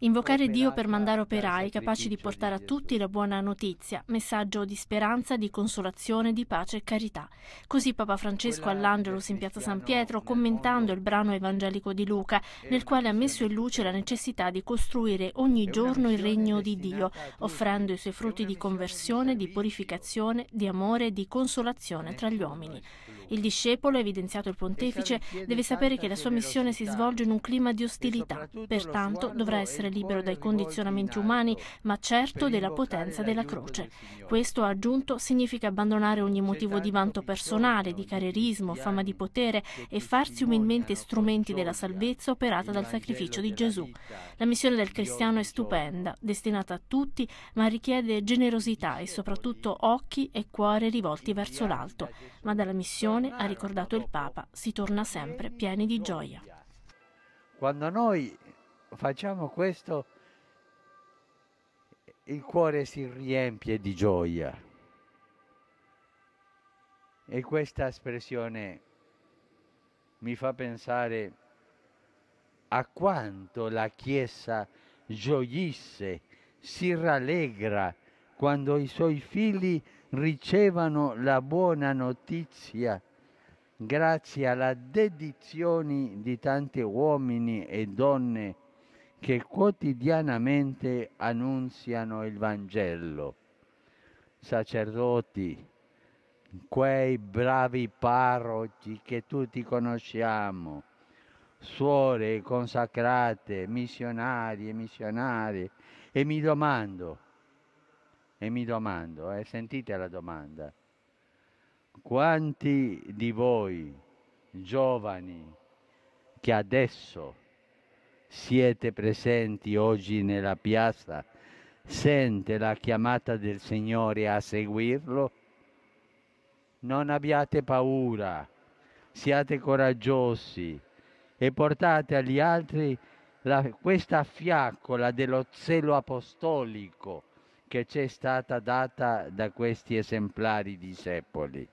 Invocare Dio per mandare operai capaci di portare a tutti la buona notizia, messaggio di speranza, di consolazione, di pace e carità. Così Papa Francesco all'Angelus in piazza San Pietro, commentando il brano evangelico di Luca, nel quale ha messo in luce la necessità di costruire ogni giorno il regno di Dio, offrendo i suoi frutti di conversione, di purificazione, di amore e di consolazione tra gli uomini. Il discepolo, evidenziato il pontefice, deve sapere che la sua missione si svolge in un clima di ostilità, pertanto dovrà essere essere libero dai condizionamenti umani, ma certo della potenza della croce. Questo, ha aggiunto, significa abbandonare ogni motivo di vanto personale, di carrierismo, fama di potere e farsi umilmente strumenti della salvezza operata dal sacrificio di Gesù. La missione del cristiano è stupenda, destinata a tutti, ma richiede generosità e soprattutto occhi e cuore rivolti verso l'alto. Ma dalla missione, ha ricordato il Papa, si torna sempre pieni di gioia. Quando noi facciamo questo, il cuore si riempie di gioia. E questa espressione mi fa pensare a quanto la Chiesa gioisse, si rallegra quando i suoi figli ricevono la buona notizia grazie alla dedizione di tanti uomini e donne che quotidianamente annunziano il Vangelo. Sacerdoti, quei bravi parroci che tutti conosciamo, suore consacrate, missionari e missionari. E mi domando, e mi domando, eh, sentite la domanda, quanti di voi giovani che adesso siete presenti oggi nella piazza sente la chiamata del Signore a seguirlo? Non abbiate paura, siate coraggiosi e portate agli altri la, questa fiaccola dello zelo apostolico che ci è stata data da questi esemplari discepoli.